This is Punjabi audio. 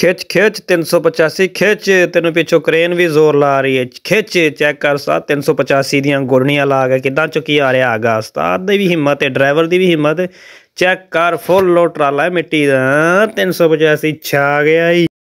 ਖਿੱਚ ਖਿੱਚ 385 ਖਿੱਚ ਤੈਨੂੰ ਪਿੱਛੋਂ ਕ੍ਰੇਨ ਵੀ ਜ਼ੋਰ ਲਾ ਰਹੀ ਹੈ ਖਿੱਚ ਚੈੱਕ ਕਰ ਸਾ 385 ਦੀਆਂ ਗੁਰਣੀਆਂ ਲਾ ਕੇ ਕਿਦਾਂ ਚੁੱਕੀ ਆ ਰਿਹਾ ਆਗਾ ਉਸਤਾਦ ਦੀ ਵੀ ਹਿੰਮਤ ਹੈ ਡਰਾਈਵਰ ਦੀ ਵੀ ਹਿੰਮਤ ਚੈੱਕ ਕਰ ਫੁੱਲ ਲੋ ਟਰਾਲਾ ਮਿੱਟੀ ਦਾ 385 ਛਾ ਗਿਆ ਹੀ